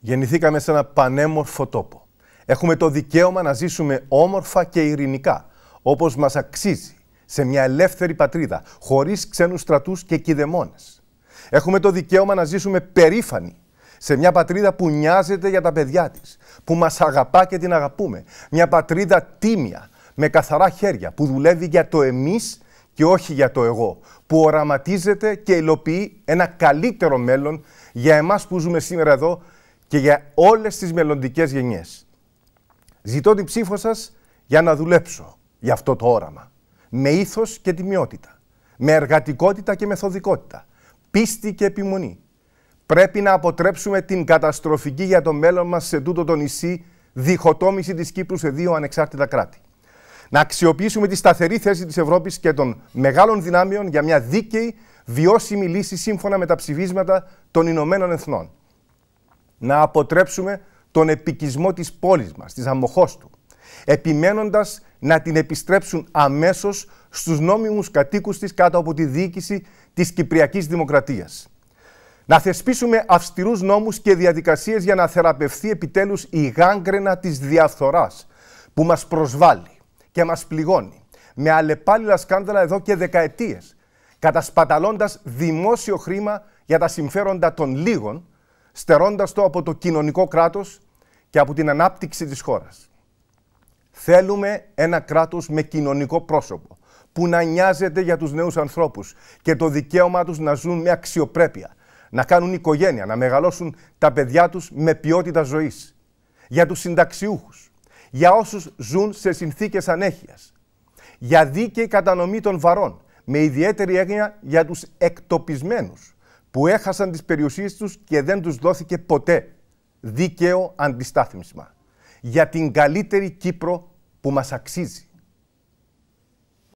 Γεννηθήκαμε σε ένα πανέμορφο τόπο. Έχουμε το δικαίωμα να ζήσουμε όμορφα και ειρηνικά, όπως μας αξίζει, σε μια ελεύθερη πατρίδα, χωρίς ξένους στρατούς και κηδεμόνες. Έχουμε το δικαίωμα να ζήσουμε περήφανοι, σε μια πατρίδα που νοιάζεται για τα παιδιά της, που μας αγαπά και την αγαπούμε. Μια πατρίδα τίμια, με καθαρά χέρια, που δουλεύει για το εμείς και όχι για το εγώ, που οραματίζεται και υλοποιεί ένα καλύτερο μέλλον για εμάς που ζούμε σήμερα εδώ και για όλες τις μελλοντικές γενιές. Ζητώ την ψήφο σας για να δουλέψω για αυτό το όραμα. Με ήθος και τιμιότητα. Με εργατικότητα και μεθοδικότητα. Πίστη και επιμονή. Πρέπει να αποτρέψουμε την καταστροφική για το μέλλον μας σε τούτο το νησί διχοτόμηση της Κύπρου σε δύο ανεξάρτητα κράτη. Να αξιοποιήσουμε τη σταθερή θέση της Ευρώπης και των μεγάλων δυνάμεων για μια δίκαιη, βιώσιμη λύση σύμφωνα με τα ψηφίσματα των Ηνωμένων Εθνών να αποτρέψουμε τον επικισμό της πόλης μας, της αμοχώστου, επιμένοντας να την επιστρέψουν αμέσως στους νόμιμους κατοίκους της κάτω από τη διοίκηση της Κυπριακής Δημοκρατίας. Να θεσπίσουμε αυστηρούς νόμους και διαδικασίες για να θεραπευθεί επιτέλους η γάγκρενα της διαφθοράς που μας προσβάλλει και μας πληγώνει με αλλεπάλληλα σκάνδαλα εδώ και δεκαετίες, κατασπαταλώντας δημόσιο χρήμα για τα συμφέροντα των λίγων, στερώντας το από το κοινωνικό κράτος και από την ανάπτυξη της χώρας. Θέλουμε ένα κράτος με κοινωνικό πρόσωπο, που να νοιάζεται για τους νέους ανθρώπους και το δικαίωμά τους να ζουν με αξιοπρέπεια, να κάνουν οικογένεια, να μεγαλώσουν τα παιδιά τους με ποιότητα ζωής. Για τους συνταξιούχους, για όσους ζουν σε συνθήκες ανέχειας, για δίκαιη κατανομή των βαρών, με ιδιαίτερη έγνοια για τους εκτοπισμένους, που έχασαν τις περιουσίες τους και δεν τους δόθηκε ποτέ δίκαιο αντιστάθμισμα για την καλύτερη Κύπρο που μας αξίζει.